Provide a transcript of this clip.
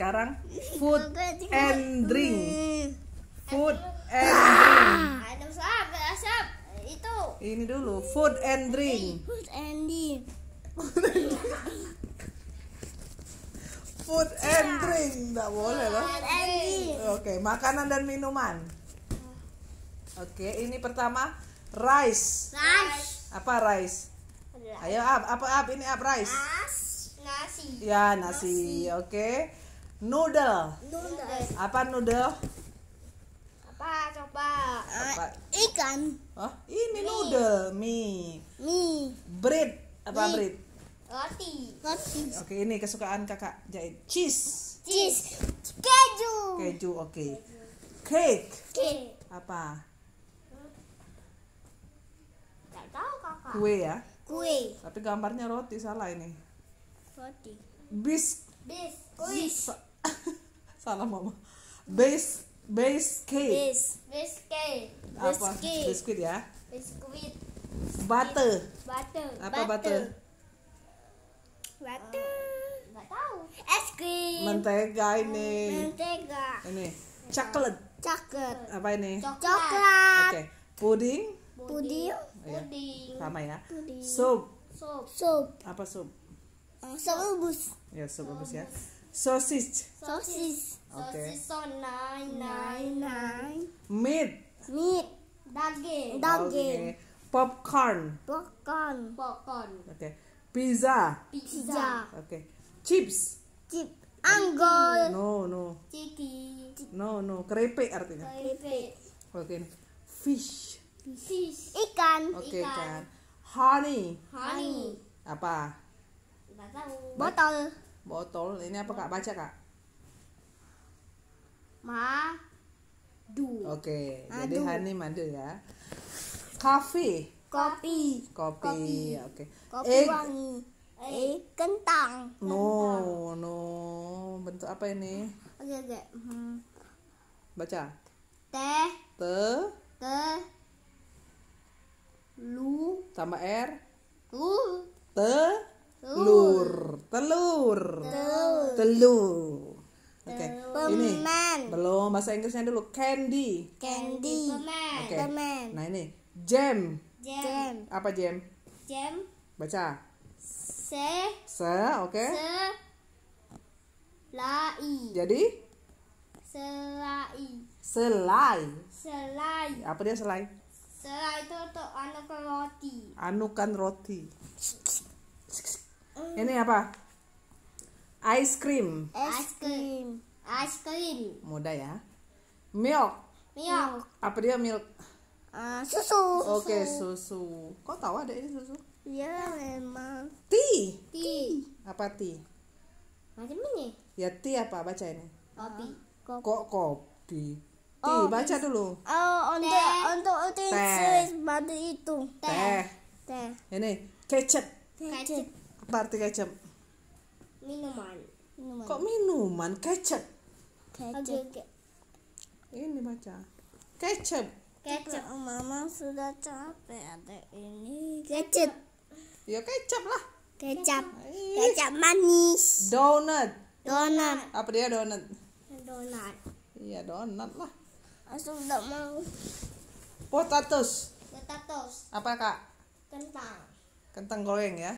sekarang food and drink hmm. food and drink ah, itu ini dulu food and drink food and drink food and drink tidak boleh loh oke makanan dan minuman oke ini pertama rice rice apa rice ayo ab apa ab ini ab rice nasi ya nasi, nasi. oke okay noodle. Noodle. Apa noodle? Apa coba? Apa? Eh, ikan. Oh, ini mie. noodle, mie. Mie. Bread, apa mie. bread? Roti. Roti. Oke, ini kesukaan Kakak Jahit. Cheese. Cheese. Keju. Keju, oke. Okay. Cake. Cake. Apa? Tidak tahu Kakak. Kue ya? Kue. Tapi gambarnya roti salah ini. Roti. Bis. Bis. Bis salah mama base base cake base base cake apa biscuit, ya biskuit butter butter apa butter butter nggak tahu es krim mentega ini mentega ini coklat coklat apa ini coklat oke puding puding puding iya. sama ya sup sup sup apa sup uh, sup rebus ya sup rebus ya sosis, sosis, Okay. sosis So nine, nine, nine. Meat. Meat. Daging. Daging. Okay. Popcorn. Popcorn. Popcorn. Okay. Pizza. Pizza. Okay. Chips. Chips. Anggol. No, no. Ciki. No, no. Krepe artinya. Krepe. Oke. Okay. Fish. Fish. Ikan. Oke, okay, ikan. ikan. Honey. Honey. Apa? Botol. Botol botol ini apa kak baca kak madu oke okay, jadi honey madu ya kafe kopi kopi, oke okay. kopi egg. wangi egg kentang no no bentuk apa ini oke okay, oke okay. hmm. baca teh te te lu tambah r lu te lur telur telur oke okay. ini belum bahasa Inggrisnya dulu candy candy oke okay. nah ini jam jam apa jam jam baca se se oke okay. se lai jadi selai selai selai apa dia selai selai itu untuk anukan roti anukan roti mm. ini apa Ice cream. Ice cream. Ice cream. Mudah ya. Milk. Milk. Apa dia milk? Uh, susu. Oke, okay, susu. Kok tahu ada ini susu? Iya, memang. Tea. Tea. Apa tea? Macam ini. Ya tea apa baca ini? Kopi. Kopi. Kok kopi? Tea, oh, baca dulu. Oh, untuk untuk untuk Swiss batu itu. Teh. Teh. Ini kecap. Kecap. Apa arti kecap? Minuman. minuman. Kok minuman? Kecap. Kecap. Ini baca. Kecap. Kecap. Oh, mama sudah capek ada ini. Kecap. Ya kecap lah. Kecap. Kecap manis. Donat. Donat. Apa dia donat? Donat. Iya donat lah. Aku tidak mau. Apa kak? Kentang. Kentang goreng ya.